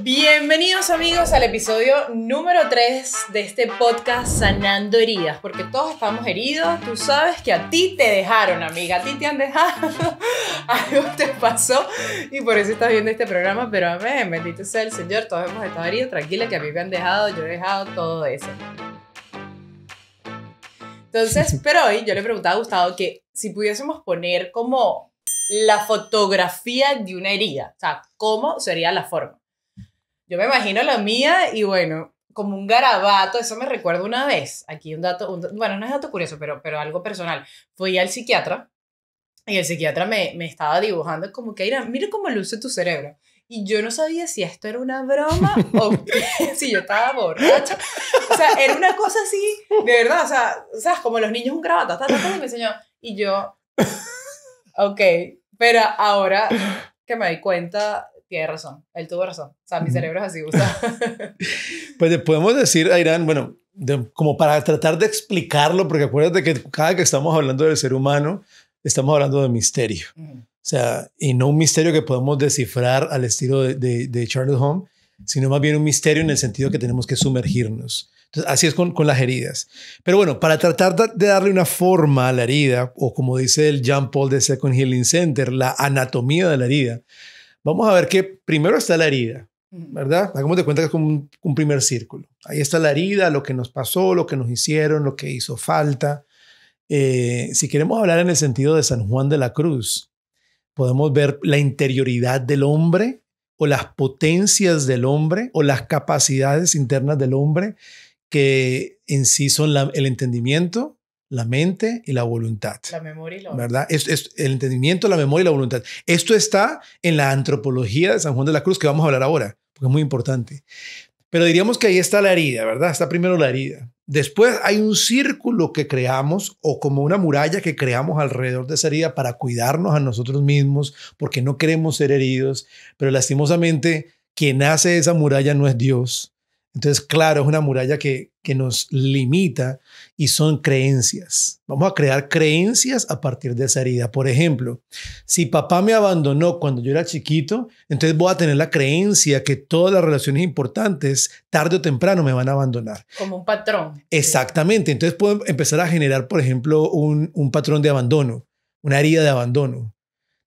Bienvenidos amigos al episodio número 3 de este podcast Sanando Heridas, porque todos estamos heridos, tú sabes que a ti te dejaron amiga, a ti te han dejado, algo te pasó y por eso estás viendo este programa, pero amén, bendito sea el Señor, todos hemos estado heridos, tranquila que a mí me han dejado, yo he dejado todo eso. Entonces, pero hoy yo le preguntaba a Gustavo que si pudiésemos poner como la fotografía de una herida, o sea, ¿cómo sería la forma? Yo me imagino la mía y bueno, como un garabato, eso me recuerdo una vez, aquí un dato, bueno, no es dato curioso, pero, pero algo personal. Fui al psiquiatra y el psiquiatra me, me estaba dibujando como que, era, mire cómo luce tu cerebro. Y yo no sabía si esto era una broma o si yo estaba borracha. O sea, era una cosa así, de verdad, o sea, Como los niños un garabato, tal, tal, me enseñó. Y yo, ok, pero ahora que me di cuenta tiene razón, él tuvo razón. O sea, mi cerebro es así, pues eh, podemos decir, a Irán, bueno, como para tratar de explicarlo, porque acuérdate que cada que estamos hablando del ser humano, estamos hablando de misterio. O sea, y no un misterio que podemos descifrar al estilo de, de, de Charles Holmes, sino más bien un misterio en el sentido que tenemos que sumergirnos. así es con, con, las heridas. Pero bueno, para tratar de darle una forma a la herida, o como dice el Jean Paul de Second Healing Center, la anatomía de la herida, Vamos a ver que primero está la herida, ¿verdad? Hagamos de cuenta que es como un, primer círculo. Ahí está la herida, lo que nos pasó, lo que nos hicieron, lo que hizo falta. Eh, si queremos hablar en el sentido de San Juan de la Cruz, podemos ver la interioridad del hombre o las potencias del hombre o las capacidades internas del hombre que en sí son el entendimiento, la mente y la voluntad. La memoria y la ¿Verdad? Es, el entendimiento, la memoria y la voluntad. Esto está en la antropología de San Juan de la Cruz, que vamos a hablar ahora, porque es muy importante. Pero diríamos que ahí está la herida, ¿verdad? Está primero la herida. Después hay un círculo que creamos o como una muralla que creamos alrededor de esa herida para cuidarnos a nosotros mismos, porque no queremos ser heridos. Pero lastimosamente, quien hace esa muralla no es Dios, entonces, claro, es una muralla que, nos limita y son creencias. Vamos a crear creencias a partir de esa herida. Por ejemplo, si papá me abandonó cuando yo era chiquito, entonces voy a tener la creencia que todas las relaciones importantes, tarde o temprano, me van a abandonar. Como un patrón. Exactamente. Entonces puedo empezar a generar, por ejemplo, un, un patrón de abandono, una herida de abandono.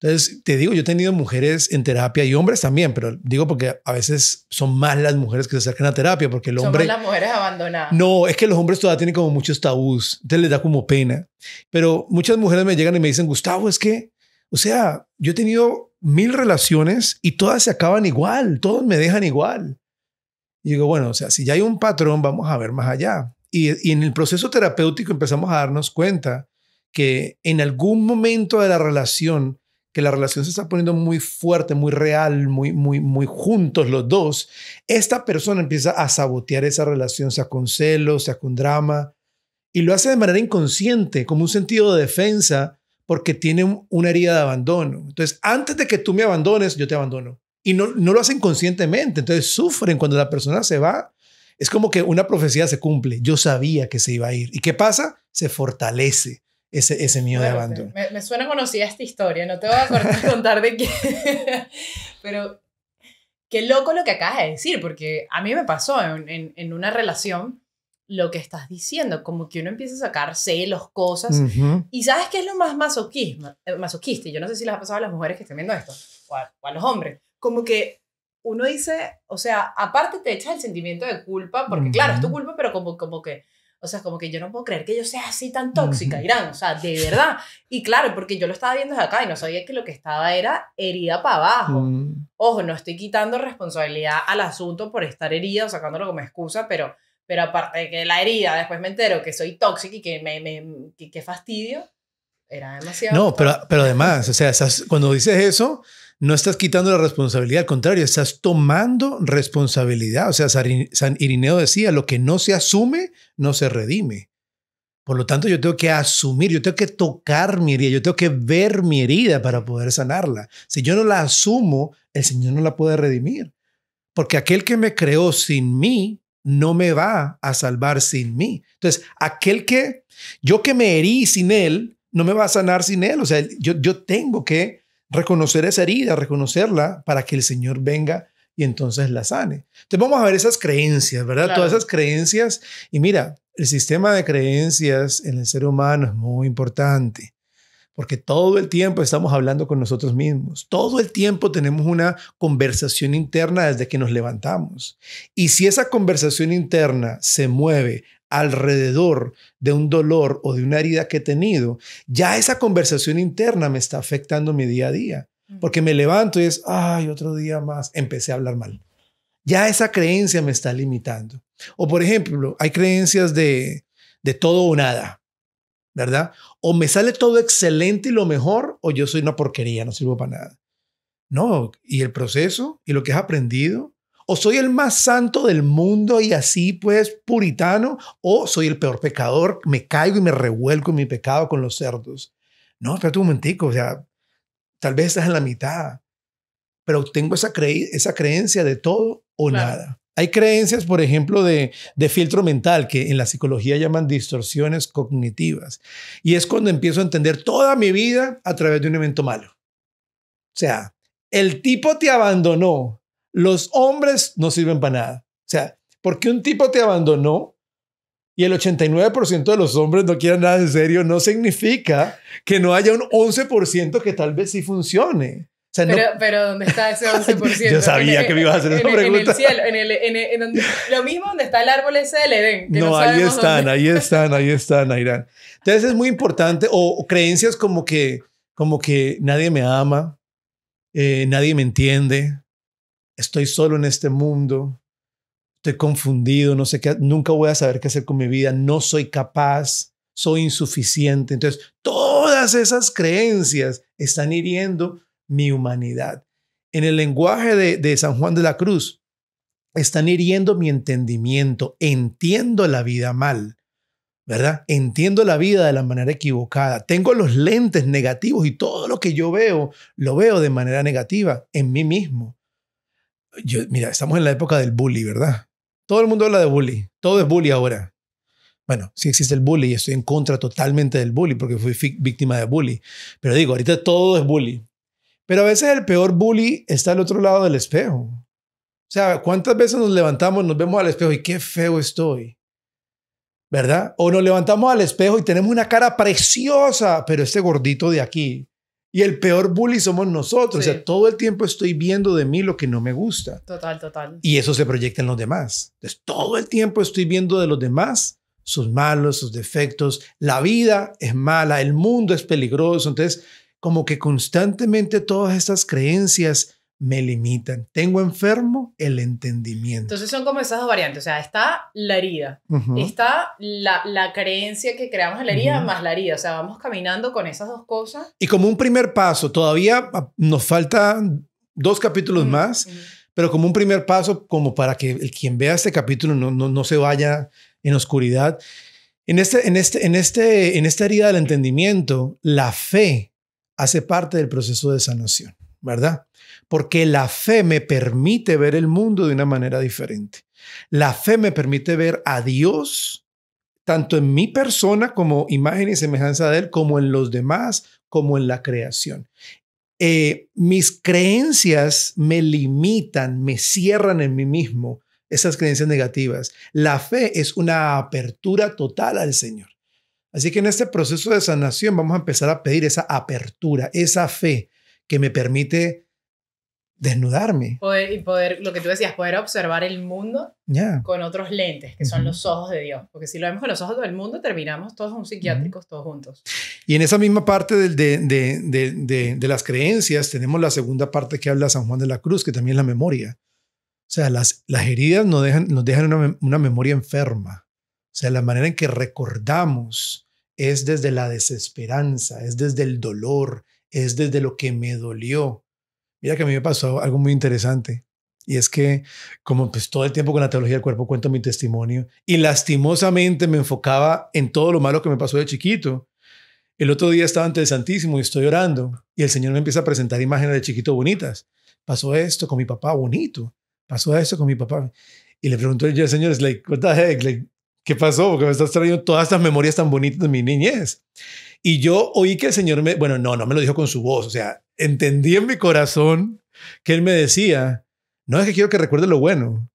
Entonces, te digo, yo he tenido mujeres en terapia y hombres también, pero digo porque a veces son más las mujeres que se acercan a terapia porque el hombre... Son las mujeres abandonadas. No, es que los hombres todavía tienen como muchos tabús, entonces les da como pena. Pero muchas mujeres me llegan y me dicen, Gustavo, es que, o sea, yo he tenido mil relaciones y todas se acaban igual, todos me dejan igual. Y digo, bueno, o sea, si ya hay un patrón, vamos a ver más allá. Y, y en el proceso terapéutico empezamos a darnos cuenta que en algún momento de la relación que la relación se está poniendo muy fuerte, muy real, muy, muy, muy juntos los dos, esta persona empieza a sabotear esa relación, sea con celos, sea con drama, y lo hace de manera inconsciente, como un sentido de defensa, porque tiene una herida de abandono. Entonces, antes de que tú me abandones, yo te abandono. Y no, no lo hacen conscientemente, entonces sufren cuando la persona se va. Es como que una profecía se cumple. Yo sabía que se iba a ir. ¿Y qué pasa? Se fortalece ese, ese mío de abandono. Me, suena conocida esta historia, no te voy a contar de qué. Pero qué loco lo que acabas de decir, porque a mí me pasó en, una relación lo que estás diciendo, como que uno empieza a sacar celos, cosas. Y sabes qué es lo más masoquismo, eh, masoquista, y yo no sé si les ha pasado a las mujeres que estén viendo esto, o a, los hombres, como que uno dice, o sea, aparte te echas el sentimiento de culpa, porque claro, es tu culpa, pero como, como que o sea, como que yo no puedo creer que yo sea así tan tóxica, Irán. O sea, de verdad. Y claro, porque yo lo estaba viendo desde acá y no sabía que lo que estaba era herida para abajo. Mm. Ojo, no estoy quitando responsabilidad al asunto por estar herida o sacándolo como excusa, pero, pero aparte de que la herida, después me entero que soy tóxica y que me, me que fastidio era demasiado. No, pero, pero además, o sea, cuando dices eso, no estás quitando la responsabilidad, al contrario, estás tomando responsabilidad. O sea, San Irineo decía, lo que no se asume, no se redime. Por lo tanto, yo tengo que asumir, yo tengo que tocar mi herida, yo tengo que ver mi herida para poder sanarla. Si yo no la asumo, el Señor no la puede redimir. Porque aquel que me creó sin mí, no me va a salvar sin mí. Entonces, aquel que yo que me herí sin él, no me va a sanar sin Él. O sea, yo, yo tengo que reconocer esa herida, reconocerla para que el Señor venga y entonces la sane. Entonces vamos a ver esas creencias, ¿verdad? Todas esas creencias. Y mira, el sistema de creencias en el ser humano es muy importante. Porque todo el tiempo estamos hablando con nosotros mismos. Todo el tiempo tenemos una conversación interna desde que nos levantamos. Y si esa conversación interna se mueve alrededor de un dolor o de una herida que he tenido, ya esa conversación interna me está afectando mi día a día. Porque me levanto y es, ay, otro día más, empecé a hablar mal. Ya esa creencia me está limitando. O por ejemplo, hay creencias de, de todo o nada, ¿verdad? O me sale todo excelente y lo mejor, o yo soy una porquería, no sirvo para nada. No, y el proceso y lo que has aprendido o soy el más santo del mundo y así pues puritano, o soy el peor pecador, me caigo y me revuelco en mi pecado con los cerdos. No, espérate un momentico, o sea, tal vez estás en la mitad, pero tengo esa, esa creencia de todo o nada. Hay creencias, por ejemplo, de, de, filtro mental que en la psicología llaman distorsiones cognitivas. Y es cuando empiezo a entender toda mi vida a través de un evento malo. O sea, el tipo te abandonó, los hombres no sirven para nada. O sea, porque un tipo te abandonó y el 89% de los hombres no quieren nada en serio, no significa que no haya un 11% que tal vez sí funcione. O sea, pero, pero, ¿dónde está ese 11%? Yo sabía que me ibas a hacer esa pregunta. En el cielo, en el, lo mismo donde está el árbol ese del Edén. no, ahí, están, ahí están, ahí están, ahí Entonces es muy importante, o, creencias como que, como que nadie me ama, eh, nadie me entiende, estoy solo en este mundo, estoy confundido, no sé qué, nunca voy a saber qué hacer con mi vida, no soy capaz, soy insuficiente. Entonces, todas esas creencias están hiriendo mi humanidad. En el lenguaje de, San Juan de la Cruz, están hiriendo mi entendimiento, entiendo la vida mal. ¿verdad? Entiendo la vida de la manera equivocada. Tengo los lentes negativos y todo lo que yo veo, lo veo de manera negativa en mí mismo mira, estamos en la época del bully, ¿verdad? Todo el mundo habla de bully. Todo es bully ahora. Bueno, sí existe el bully y estoy en contra totalmente del bully porque fui víctima de bully. Pero digo, ahorita todo es bully. Pero a veces el peor bully está al otro lado del espejo. O sea, ¿cuántas veces nos levantamos, nos vemos al espejo y qué feo estoy? ¿Verdad? O nos levantamos al espejo y tenemos una cara preciosa, pero este gordito de aquí, y el peor bully somos nosotros. O sea, todo el tiempo estoy viendo de mí lo que no me gusta. Total, total. Y eso se proyecta en los demás. Entonces, todo el tiempo estoy viendo de los demás sus malos, sus defectos. La vida es mala, el mundo es peligroso. Entonces, como que constantemente todas estas creencias me limitan. Tengo enfermo el entendimiento. Entonces son como esas dos variantes. O sea, está la herida, está la, la, creencia que creamos en la herida más la herida. O sea, vamos caminando con esas dos cosas. Y como un primer paso, todavía ah, nos faltan dos capítulos más, pero como un primer paso, como para que el, quien vea este capítulo no, no se vaya en oscuridad. En, este, en, este, en, este, en esta herida del entendimiento, la fe hace parte del proceso de sanación. ¿verdad? Porque la fe me permite ver el mundo de una manera diferente. La fe me permite ver a Dios tanto en mi persona como imagen y semejanza de Él, como en los demás, como en la creación. Eh, mis creencias me limitan, me cierran en mí mismo, esas creencias negativas. La fe es una apertura total al Señor. Así que en este proceso de sanación vamos a empezar a pedir esa apertura, esa fe, que me permite desnudarme. y poder, lo que tú decías, poder observar el mundo con otros lentes, que son los ojos de Dios. Porque si lo vemos con los ojos del mundo, terminamos todos un psiquiátricos, todos juntos. Y en esa misma parte de, de, de, de, las creencias, tenemos la segunda parte que habla San Juan de la Cruz, que también es la memoria. O sea, las, las heridas nos dejan, nos dejan una, una memoria enferma. O sea, la manera en que recordamos es desde la desesperanza, es desde el dolor, es desde lo que me dolió. Mira que a mí me pasó algo muy interesante. Y es que, como pues todo el tiempo con la teología del cuerpo cuento mi testimonio y lastimosamente me enfocaba en todo lo malo que me pasó de chiquito. El otro día estaba ante el Santísimo y estoy orando y el Señor me empieza a presentar imágenes de chiquito bonitas. Pasó esto con mi papá, bonito. Pasó esto con mi papá. Y le pregunto yo al Señor, es like, ¿qué pasó? Porque me estás trayendo todas estas memorias tan bonitas de mi niñez. Y yo oí que el Señor me, bueno, no, no me lo dijo con su voz, o sea, entendí en mi corazón que Él me decía, no es que quiero que recuerde lo bueno.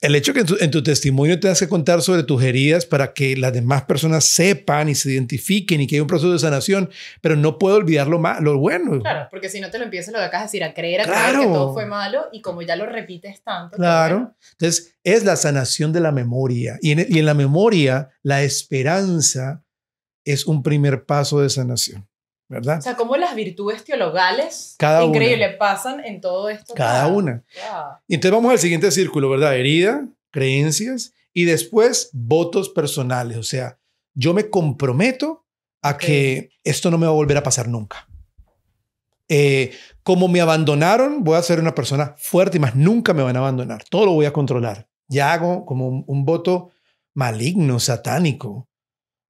El hecho que en tu, testimonio te hace contar sobre tus heridas para que las demás personas sepan y se identifiquen y que hay un proceso de sanación, pero no puedo olvidar lo, mal, lo bueno. Claro, porque si no te lo empiezas, lo decir, a creer, a creer que todo fue malo y como ya lo repites tanto. Claro. Entonces, es la sanación de la memoria. Y en, y en la memoria, la esperanza es un primer paso de sanación, ¿verdad? O sea, como las virtudes teologales, cada increíble, pasan en todo esto. Cada una. Y entonces vamos al siguiente círculo, ¿verdad? Herida, creencias y después votos personales. O sea, yo me comprometo a que esto no me va a volver a pasar nunca. Eh, como me abandonaron, voy a ser una persona fuerte y más nunca me van a abandonar. Todo lo voy a controlar. Ya hago como un voto maligno, satánico,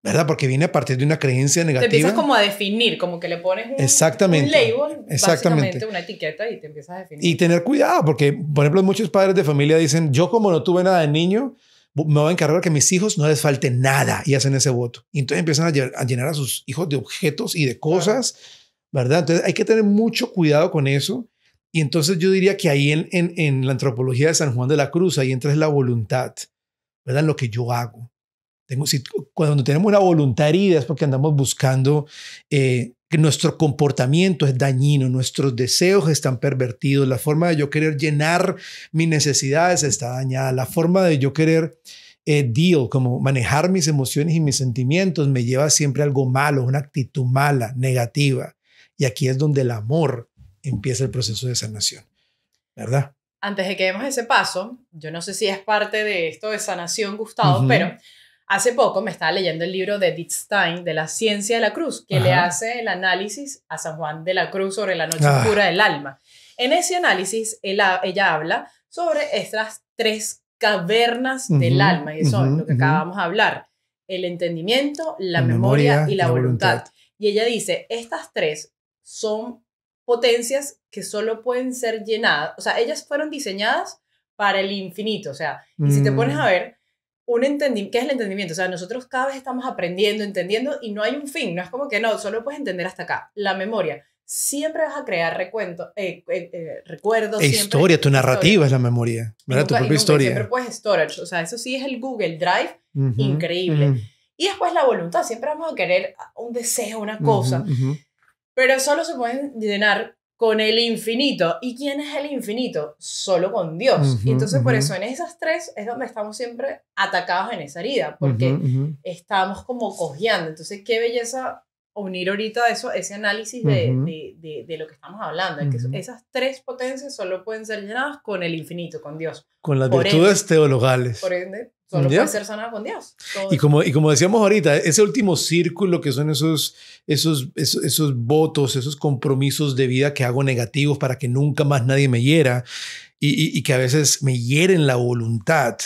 ¿verdad? Porque viene a partir de una creencia negativa. Te empiezas como a definir, como que le pones un, Exactamente. label, básicamente una etiqueta y te empiezas a definir. Y tener cuidado, porque, por ejemplo, muchos padres de familia dicen, yo como no tuve nada de niño, me voy a encargar que mis hijos no les falte nada y hacen ese voto. Y entonces empiezan a llenar a sus hijos de objetos y de cosas, ¿verdad? Entonces hay que tener mucho cuidado con eso. Y entonces yo diría que ahí en, en, la antropología de San Juan de la Cruz, ahí entra la voluntad, ¿verdad? En lo que yo hago cuando tenemos una voluntad es porque andamos buscando eh, que nuestro comportamiento es dañino, nuestros deseos están pervertidos, la forma de yo querer llenar mis necesidades está dañada, la forma de yo querer eh, deal, como manejar mis emociones y mis sentimientos, me lleva siempre a algo malo, una actitud mala, negativa. Y aquí es donde el amor empieza el proceso de sanación, ¿verdad? Antes de que demos ese paso, yo no sé si es parte de esto de sanación, Gustavo, pero Hace poco me estaba leyendo el libro de Stein, de la ciencia de la cruz, que le hace el análisis a San Juan de la Cruz sobre la noche ah. oscura del alma. En ese análisis, ella habla sobre estas tres cavernas del alma, y son lo que acabamos de hablar, el entendimiento, la, memoria, y la, voluntad. voluntad. Y ella dice, estas tres son potencias que solo pueden ser llenadas, o sea, ellas fueron diseñadas para el infinito, o sea, y si te pones mm. a ver, un entendimiento, ¿qué es el entendimiento? O sea, nosotros cada vez estamos aprendiendo, entendiendo y no hay un fin, no es como que no, solo puedes entender hasta acá. La memoria, siempre vas a crear recuento, eh, eh, eh, recuerdos. E historia, tu narrativa es la memoria, ¿verdad? tu propia historia. Siempre puedes storage, o sea, eso sí es el Google Drive, increíble. Y después la voluntad, siempre vamos a querer un deseo, una cosa, pero solo se pueden llenar con el infinito. ¿Y quién es el infinito? Solo con Dios. y entonces por eso en esas tres es donde estamos siempre atacados en esa herida, porque estamos como cojeando. Entonces, qué belleza unir ahorita eso, ese análisis de, lo que estamos hablando, que esas tres potencias solo pueden ser llenadas con el infinito, con Dios. Con las virtudes teologales. Por ende, solo ser sanadas con Dios. y como, y como decíamos ahorita, ese último círculo que son esos, esos, esos, votos, esos compromisos de vida que hago negativos para que nunca más nadie me hiera y, que a veces me hieren la voluntad,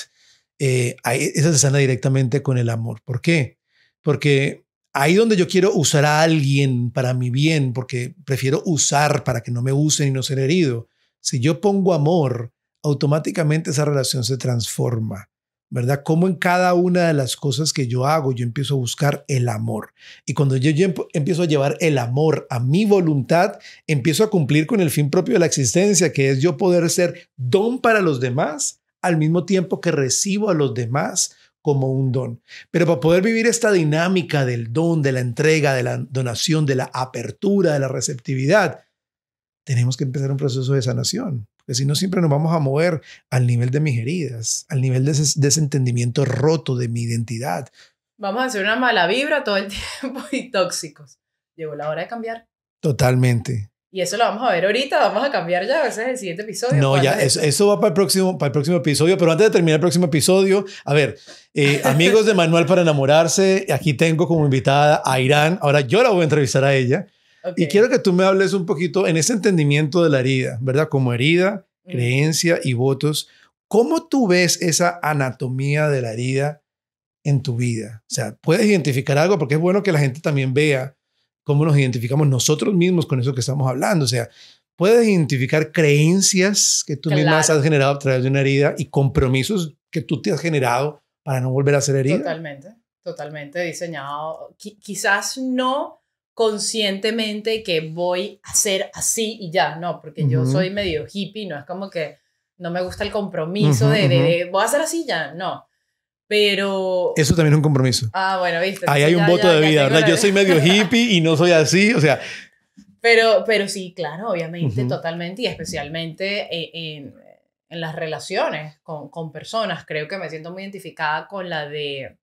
eh, esa se sana directamente con el amor. ¿Por qué? Porque ahí donde yo quiero usar a alguien para mi bien, porque prefiero usar para que no me usen y no ser herido. Si yo pongo amor, automáticamente esa relación se transforma. ¿verdad? Como en cada una de las cosas que yo hago, yo empiezo a buscar el amor. Y cuando yo, empiezo a llevar el amor a mi voluntad, empiezo a cumplir con el fin propio de la existencia, que es yo poder ser don para los demás al mismo tiempo que recibo a los demás como un don. Pero para poder vivir esta dinámica del don, de la entrega, de la donación, de la apertura, de la receptividad, tenemos que empezar un proceso de sanación. Porque si no, siempre nos vamos a mover al nivel de mis heridas, al nivel de ese, desentendimiento roto de mi identidad. Vamos a hacer una mala vibra todo el tiempo y tóxicos. Llegó la hora de cambiar. Totalmente. Y eso lo vamos a ver ahorita, vamos a cambiar ya, ese es el siguiente episodio. No, ya, eso, va para el, próximo, para el próximo episodio, pero antes de terminar el próximo episodio, a ver, eh, amigos de Manuel para enamorarse, aquí tengo como invitada a Irán, ahora yo la voy a entrevistar a ella, y quiero que tú me hables un poquito en ese entendimiento de la herida, ¿verdad? Como herida, mm. creencia y votos, ¿cómo tú ves esa anatomía de la herida en tu vida? O sea, puedes identificar algo porque es bueno que la gente también vea cómo nos identificamos nosotros mismos con eso que estamos hablando. O sea, puedes identificar creencias que tú misma has generado a través de una herida y compromisos que tú te has generado para no volver a ser herida. Totalmente, totalmente diseñado. quizás no conscientemente que voy a hacer así y ya, no, porque yo soy medio hippie, no es como que no me gusta el compromiso de, voy a hacer así y ya, no. Pero. Eso también es un compromiso. Ah, bueno, viste. Ahí hay un voto de vida, ¿verdad? Yo soy medio hippie y no soy así, o sea. Pero, pero sí, claro, obviamente, totalmente y especialmente en, en, en las relaciones con, con, personas. Creo que me siento muy identificada con la de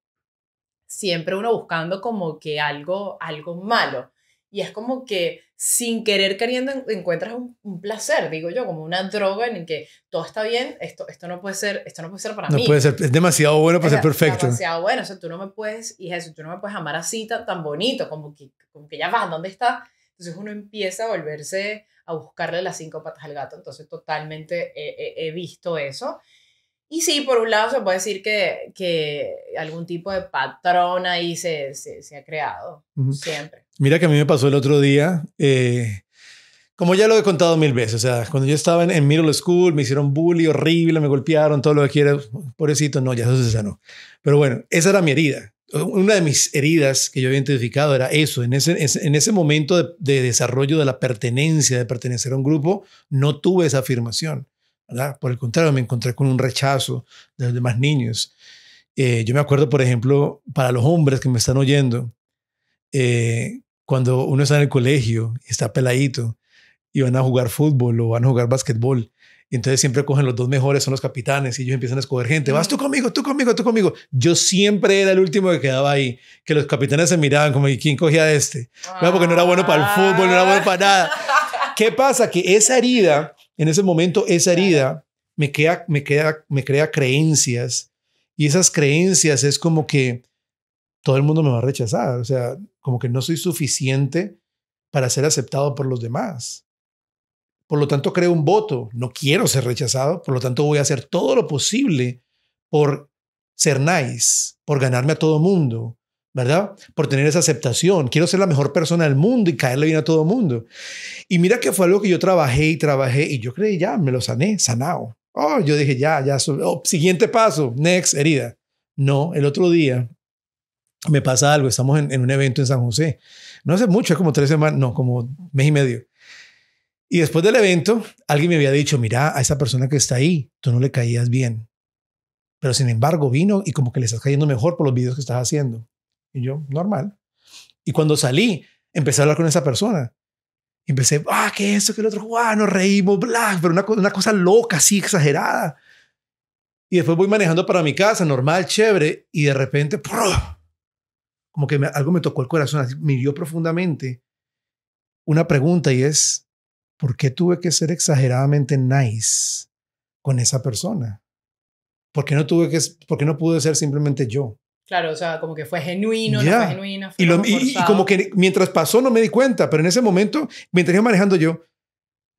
siempre uno buscando como que algo, algo malo. Y es como que sin querer queriendo encuentras un, placer, digo yo, como una droga en que todo está bien, esto, esto no puede ser, esto no puede ser para no Puede ser, es demasiado bueno para ser perfecto. demasiado bueno, o sea, tú no me puedes, y Jesús, tú no me puedes amar así tan, tan bonito, como que, como ya vas, ¿dónde está? Entonces uno empieza a volverse a buscarle las cinco patas al gato, entonces totalmente he visto eso. Y sí, por un lado se puede decir que, algún tipo de patrón ahí se, ha creado siempre. Mira que a mí me pasó el otro día, eh, como ya lo he contado mil veces, o sea, cuando yo estaba en, middle school me hicieron bullying horrible, me golpearon, todo lo que quiera, pobrecito, no, ya eso se sanó. Pero bueno, esa era mi herida. Una de mis heridas que yo había identificado era eso, en ese, en ese momento de desarrollo de la pertenencia, de pertenecer a un grupo, no tuve esa afirmación. Por el contrario, me encontré con un rechazo de los demás niños. Eh, yo me acuerdo, por ejemplo, para los hombres que me están oyendo, eh, cuando uno está en el colegio, y está peladito y van a jugar fútbol o van a jugar básquetbol entonces siempre cogen los dos mejores, son los capitanes, y ellos empiezan a escoger gente. Vas tú conmigo, tú conmigo, tú conmigo. Yo siempre era el último que quedaba ahí, que los capitanes se miraban como, ¿y quién cogía a este? Porque no era bueno para el fútbol, no era bueno para nada. Ah. ¿Qué pasa? Que esa herida en ese momento esa herida me, crea creencias y esas creencias es como que todo el mundo me va a rechazar, o sea, como que no soy suficiente para ser aceptado por los demás. Por lo tanto, creo un voto, no quiero ser rechazado, por lo tanto voy a hacer todo lo posible por ser nice, por ganarme a todo mundo, ¿verdad? Por tener esa aceptación. Quiero ser la mejor persona del mundo y caerle bien a todo el mundo. Y mira que fue algo que yo trabajé y trabajé y yo creí, ya, me lo sané, sanado. Oh, yo dije, ya, ya, oh, siguiente paso, next, herida. No, el otro día me pasa algo, estamos en, un evento en San José. No hace mucho, es como tres semanas, no, como mes y medio. Y después del evento, alguien me había dicho, mira, a esa persona que está ahí, tú no le caías bien. Pero sin embargo vino y como que le estás cayendo mejor por los videos que estás haciendo. Y yo, normal. Y cuando salí, empecé a hablar con esa persona. Y empecé, ah, ¿qué eso? ¿Qué el otro? Ah, nos reímos, bla, pero una, una cosa loca, así, exagerada. Y después voy manejando para mi casa, normal, chévere, y de repente, como que me, algo me tocó el corazón, así, me hirió profundamente una pregunta y es, ¿por qué tuve que ser exageradamente nice con esa persona? ¿Por qué no, tuve que, por qué no pude ser simplemente yo? Claro, o sea, como que fue genuino, no fue genuino. y, como que mientras pasó no me di cuenta, pero en ese momento, mientras iba manejando yo,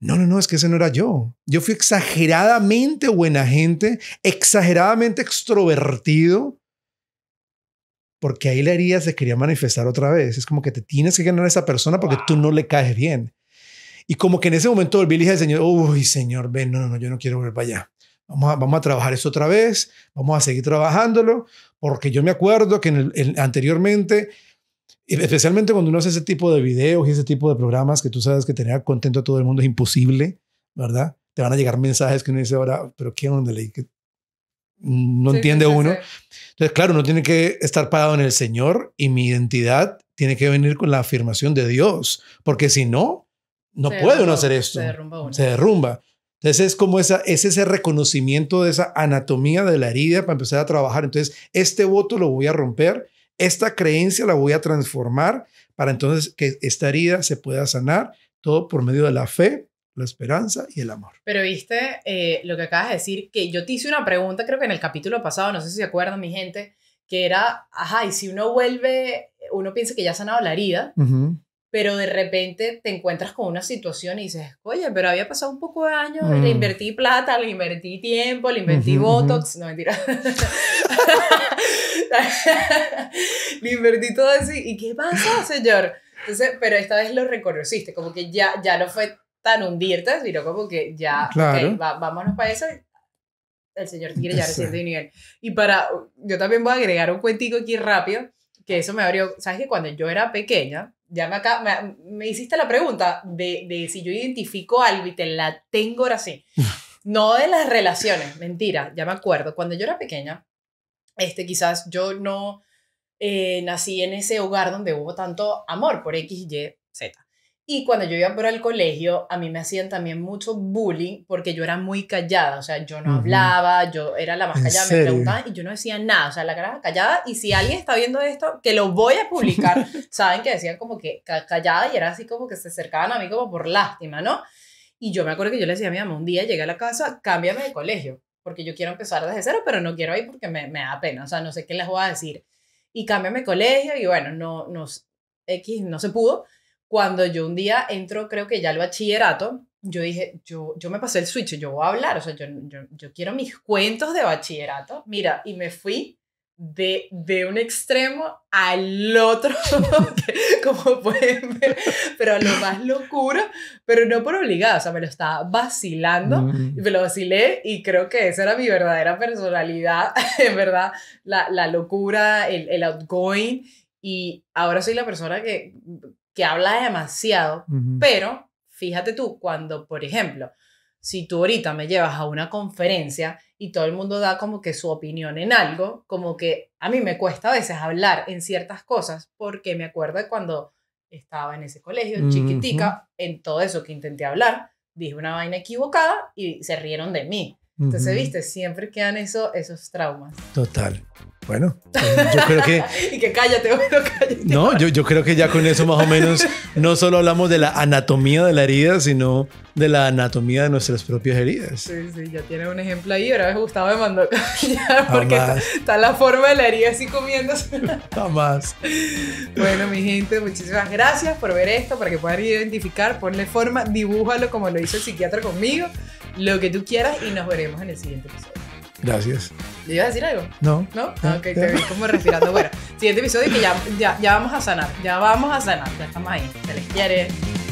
no, no, no, es que ese no era yo. Yo fui exageradamente buena gente, exageradamente extrovertido, porque ahí la herida se quería manifestar otra vez. Es como que te tienes que ganar a esa persona porque tú no le caes bien. Y como que en ese momento volví y dije al Señor, uy, Señor, ven, no, no, no, yo no quiero volver para allá. Vamos a, vamos a trabajar esto otra vez, vamos a seguir trabajándolo, porque yo me acuerdo que en el, anteriormente, especialmente cuando uno hace ese tipo de videos y ese tipo de programas que tú sabes que tener contento a todo el mundo es imposible, ¿verdad? Te van a llegar mensajes que uno dice ahora, pero ¿qué onda? Ley? No entiende uno. Entonces, claro, uno tiene que estar parado en el Señor y mi identidad tiene que venir con la afirmación de Dios, porque si no, no puede uno hacer esto. Se derrumba. Uno. Se derrumba. Entonces es como esa, es ese reconocimiento de esa anatomía de la herida para empezar a trabajar. Entonces, este voto lo voy a romper, esta creencia la voy a transformar para entonces que esta herida se pueda sanar, todo por medio de la fe, la esperanza y el amor. Pero viste eh, lo que acabas de decir, que yo te hice una pregunta, creo que en el capítulo pasado, no sé si se acuerdan mi gente, que era, ajá, y si uno vuelve, uno piensa que ya ha sanado la herida, pero de repente te encuentras con una situación y dices, oye, pero había pasado un poco de años, le mm. invertí plata, le invertí tiempo, le invertí Botox, no mentira, le invertí todo así, y ¿qué pasó, señor? Entonces, pero esta vez lo reconociste, como que ya, ya no fue tan hundirte, sino como que ya, claro. ok, vámonos para eso, el señor quiere llegar al siguiente nivel. Y para, yo también voy a agregar un cuentico aquí rápido, que eso me abrió, ¿sabes que cuando yo era pequeña, ya me, acá, me, hiciste la pregunta de, si yo identifico algo y te la tengo ahora sí. No de las relaciones, mentira, ya me acuerdo. Cuando yo era pequeña, este, quizás yo no eh, nací en ese hogar donde hubo tanto amor por X, Y, Z. Y cuando yo iba por el colegio, a mí me hacían también mucho bullying porque yo era muy callada, o sea, yo no hablaba, yo era la más callada, me preguntaban y yo no decía nada, o sea, la cara callada. Y si alguien está viendo esto, que lo voy a publicar, saben que decían como que callada y era así como que se acercaban a mí como por lástima, ¿no? Y yo me acuerdo que yo le decía a mi mamá, un día llegué a la casa, cámbiame de colegio, porque yo quiero empezar desde cero, pero no quiero ir porque me, me da pena, o sea, no sé qué les voy a decir. Y cámbiame de colegio y bueno, no, no, X no se pudo cuando yo un día entro, creo que ya al bachillerato, yo dije, yo, yo me pasé el switch, yo voy a hablar, o sea, yo, yo, yo quiero mis cuentos de bachillerato. Mira, y me fui de, de, un extremo al otro, como pueden ver, pero a lo más locura, pero no por obligada, o sea, me lo estaba vacilando mm. y me lo vacilé y creo que esa era mi verdadera personalidad, en verdad, la, la locura, el, el outgoing y ahora soy la persona que que habla demasiado, pero fíjate tú, cuando, por ejemplo, si tú ahorita me llevas a una conferencia y todo el mundo da como que su opinión en algo, como que a mí me cuesta a veces hablar en ciertas cosas porque me acuerdo de cuando estaba en ese colegio, chiquitica, en todo eso que intenté hablar, dije una vaina equivocada y se rieron de mí. Entonces, viste, siempre quedan eso, esos traumas. Total. Bueno, yo creo que... y que cállate, bueno, cállate. No, yo, yo creo que ya con eso más o menos no solo hablamos de la anatomía de la herida, sino de la anatomía de nuestras propias heridas. Sí, sí, ya tiene un ejemplo ahí, ahora Gustavo me mandó callar porque está, la forma de la herida así comiéndose. Jamás. Bueno, mi gente, muchísimas gracias por ver esto, para que puedan identificar, ponle forma, dibújalo como lo hizo el psiquiatra conmigo, lo que tú quieras y nos veremos en el siguiente episodio. Gracias. ¿Le iba a decir algo? No. ¿No? Ah, ah, ok, te como respirando. Bueno, siguiente episodio que ya, ya, ya vamos a sanar. Ya vamos a sanar. Ya estamos ahí. Se les quiere.